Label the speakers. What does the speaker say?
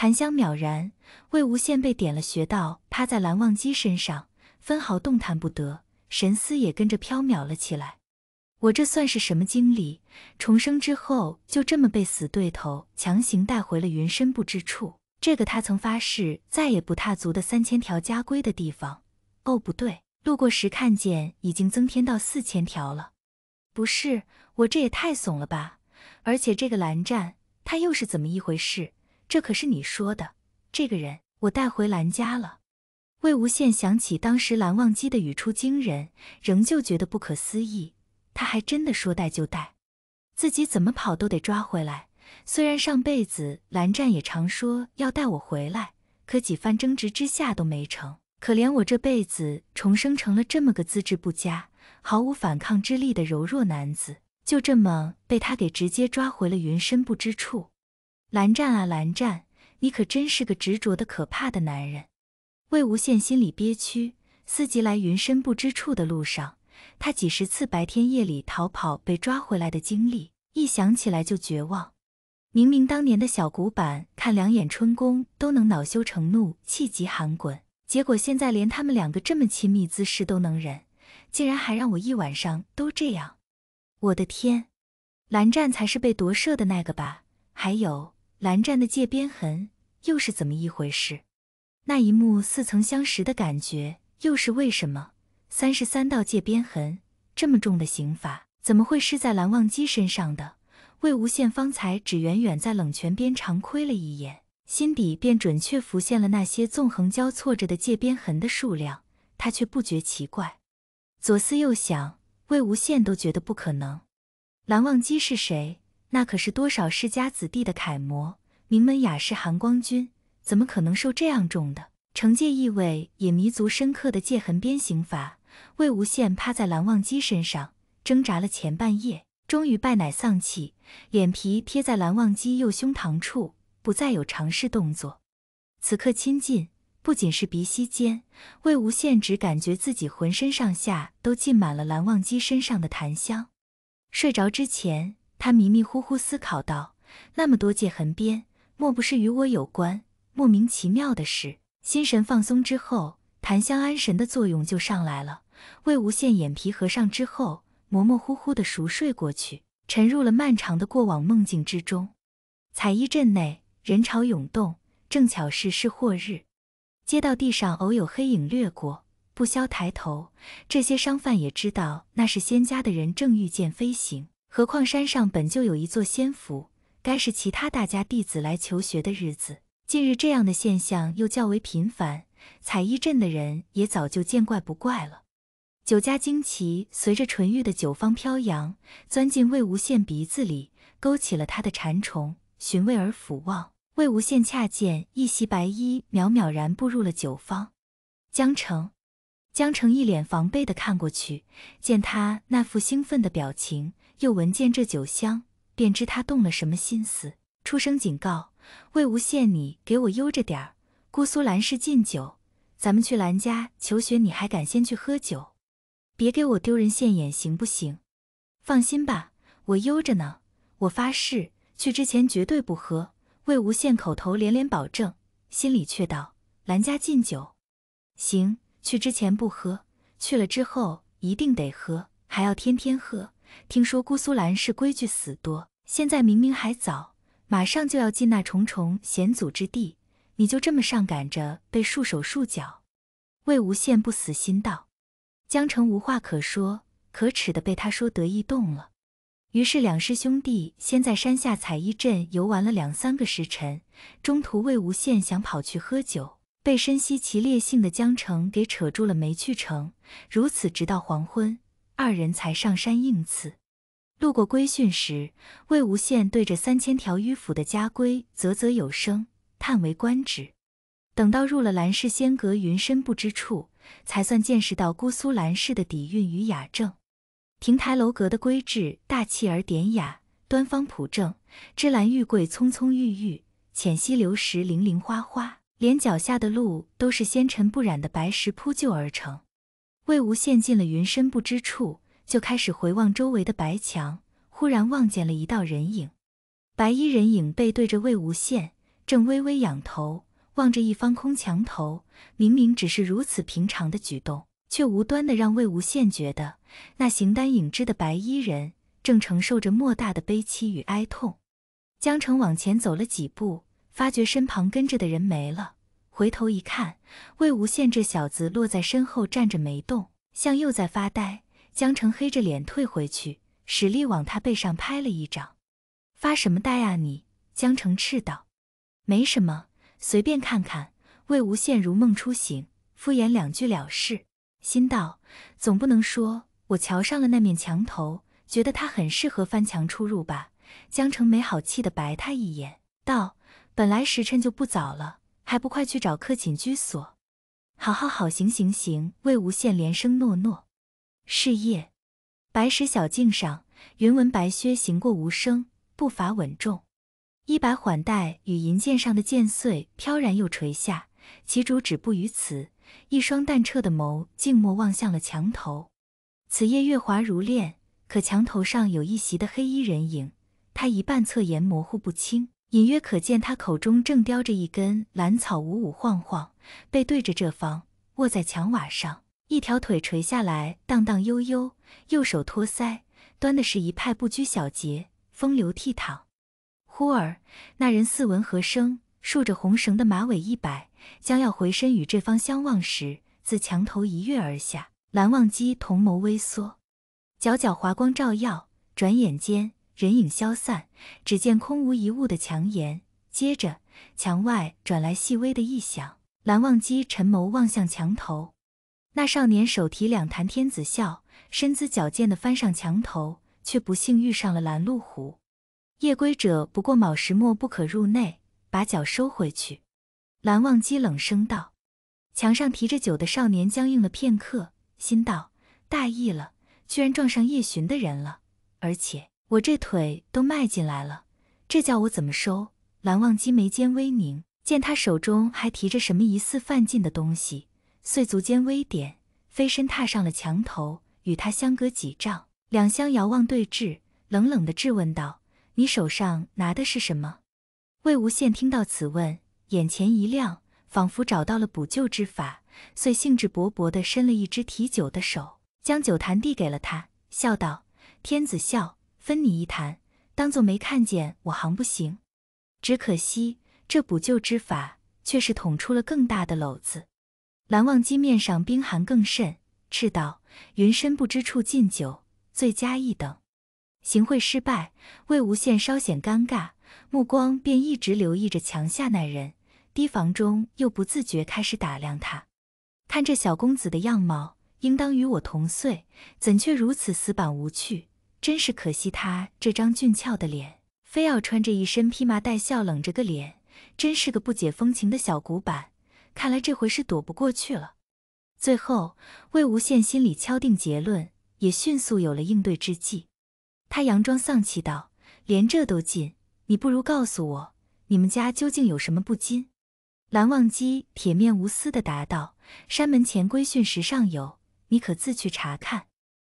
Speaker 1: 檀香渺然，魏无羡被点了穴道，趴在蓝忘机身上，分毫动弹不得，神思也跟着飘渺了起来。我这算是什么经历？重生之后就这么被死对头强行带回了云深不知处？这个他曾发誓再也不踏足的三千条家规的地方？哦，不对，路过时看见已经增添到四千条了。不是，我这也太怂了吧？而且这个蓝湛，他又是怎么一回事？这可是你说的，这个人我带回蓝家了。魏无羡想起当时蓝忘机的语出惊人，仍旧觉得不可思议。他还真的说带就带，自己怎么跑都得抓回来。虽然上辈子蓝湛也常说要带我回来，可几番争执之下都没成。可怜我这辈子重生成了这么个资质不佳、毫无反抗之力的柔弱男子，就这么被他给直接抓回了云深不知处。蓝湛啊，蓝湛，你可真是个执着的可怕的男人。魏无羡心里憋屈，思及来云深不知处的路上，他几十次白天夜里逃跑被抓回来的经历，一想起来就绝望。明明当年的小古板，看两眼春宫都能恼羞成怒、气急喊滚，结果现在连他们两个这么亲密姿势都能忍，竟然还让我一晚上都这样。我的天，蓝湛才是被夺舍的那个吧？还有。蓝湛的界边痕又是怎么一回事？那一幕似曾相识的感觉又是为什么？三十三道界边痕，这么重的刑罚，怎么会是在蓝忘机身上的？魏无羡方才只远远在冷泉边长窥了一眼，心底便准确浮现了那些纵横交错着的界边痕的数量，他却不觉奇怪。左思右想，魏无羡都觉得不可能。蓝忘机是谁？那可是多少世家子弟的楷模，名门雅士韩光君，怎么可能受这样重的惩戒？意味也弥足深刻的戒痕鞭刑罚。魏无羡趴在蓝忘机身上挣扎了前半夜，终于败乃丧气，脸皮贴在蓝忘机右胸膛处，不再有尝试动作。此刻亲近不仅是鼻息间，魏无羡只感觉自己浑身上下都浸满了蓝忘机身上的檀香。睡着之前。他迷迷糊糊思考道：“那么多界痕边，莫不是与我有关？莫名其妙的事。”心神放松之后，檀香安神的作用就上来了。魏无羡眼皮合上之后，模模糊糊的熟睡过去，沉入了漫长的过往梦境之中。彩衣镇内人潮涌动，正巧是是祸日，街道地上偶有黑影掠过，不消抬头，这些商贩也知道那是仙家的人正御剑飞行。何况山上本就有一座仙府，该是其他大家弟子来求学的日子。近日这样的现象又较为频繁，采衣镇的人也早就见怪不怪了。酒家旌旗随着纯玉的酒芳飘扬，钻进魏无羡鼻子里，勾起了他的馋虫，寻味而俯望。魏无羡恰见一袭白衣渺渺然步入了酒坊。江澄，江澄一脸防备的看过去，见他那副兴奋的表情。又闻见这酒香，便知他动了什么心思，出声警告：“魏无羡，你给我悠着点儿。姑苏蓝氏禁酒，咱们去蓝家求学，你还敢先去喝酒？别给我丢人现眼，行不行？”放心吧，我悠着呢。我发誓，去之前绝对不喝。魏无羡口头连连保证，心里却道：“蓝家禁酒，行，去之前不喝，去了之后一定得喝，还要天天喝。”听说姑苏兰氏规矩死多，现在明明还早，马上就要进那重重险阻之地，你就这么上赶着被束手束脚？魏无羡不死心道，江澄无话可说，可耻的被他说得意动了。于是两师兄弟先在山下采衣镇游玩了两三个时辰，中途魏无羡想跑去喝酒，被身吸其烈性的江澄给扯住了，没去成。如此直到黄昏。二人才上山应刺，路过归训时，魏无羡对着三千条迂腐的家规啧啧有声，叹为观止。等到入了兰氏仙阁，云深不知处，才算见识到姑苏兰氏的底蕴与雅正。亭台楼阁的规制大气而典雅，端方朴正，芝兰玉桂葱葱郁郁，浅溪流石零零花花，连脚下的路都是纤尘不染的白石铺就而成。魏无羡进了云深不知处，就开始回望周围的白墙，忽然望见了一道人影。白衣人影背对着魏无羡，正微微仰头望着一方空墙头。明明只是如此平常的举动，却无端的让魏无羡觉得，那形单影只的白衣人正承受着莫大的悲戚与哀痛。江澄往前走了几步，发觉身旁跟着的人没了。回头一看，魏无羡这小子落在身后站着没动，像又在发呆。江澄黑着脸退回去，使力往他背上拍了一掌：“发什么呆啊你！”江澄斥道：“没什么，随便看看。”魏无羡如梦初醒，敷衍两句了事，心道：“总不能说我瞧上了那面墙头，觉得它很适合翻墙出入吧？”江澄没好气的白他一眼，道：“本来时辰就不早了。”还不快去找客寝居所！好好好，行行行。魏无羡连声诺诺。是夜，白石小径上，云纹白靴行过无声，步伐稳重。衣摆缓带与银剑上的剑穗飘然又垂下，其主止步于此。一双淡澈的眸静默望向了墙头。此夜月华如练，可墙头上有一袭的黑衣人影，他一半侧颜模糊不清。隐约可见，他口中正叼着一根兰草，舞舞晃晃，背对着这方，卧在墙瓦上，一条腿垂下来，荡荡悠悠，右手托腮，端的是一派不拘小节、风流倜傥。忽而，那人似闻何声，竖着红绳的马尾一摆，将要回身与这方相望时，自墙头一跃而下。蓝忘机瞳眸微缩，皎皎华光照耀，转眼间。人影消散，只见空无一物的墙沿。接着，墙外转来细微的异响。蓝忘机沉眸望向墙头，那少年手提两坛天子笑，身姿矫健地翻上墙头，却不幸遇上了拦路虎。夜归者不过卯时末，不可入内。把脚收回去。蓝忘机冷声道。墙上提着酒的少年僵硬了片刻，心道：大意了，居然撞上夜巡的人了，而且。我这腿都迈进来了，这叫我怎么收？蓝忘机眉间微凝，见他手中还提着什么疑似犯禁的东西，遂足尖微点，飞身踏上了墙头，与他相隔几丈，两相遥望对峙，冷冷地质问道：“你手上拿的是什么？”魏无羡听到此问，眼前一亮，仿佛找到了补救之法，遂兴致勃勃地伸了一只提酒的手，将酒坛递给了他，笑道：“天子笑。”分你一坛，当做没看见我行不行？只可惜这补救之法，却是捅出了更大的篓子。蓝忘机面上冰寒更甚，斥道：“云深不知处，禁酒罪加一等。”行贿失败，魏无羡稍显尴尬，目光便一直留意着墙下那人，提防中又不自觉开始打量他。看这小公子的样貌，应当与我同岁，怎却如此死板无趣？真是可惜，他这张俊俏的脸，非要穿着一身披麻戴孝，冷着个脸，真是个不解风情的小古板。看来这回是躲不过去了。最后，魏无羡心里敲定结论，也迅速有了应对之计。他佯装丧气道：“连这都进，你不如告诉我，你们家究竟有什么不禁？”蓝忘机铁面无私地答道：“山门前规训石上有，你可自去查看。”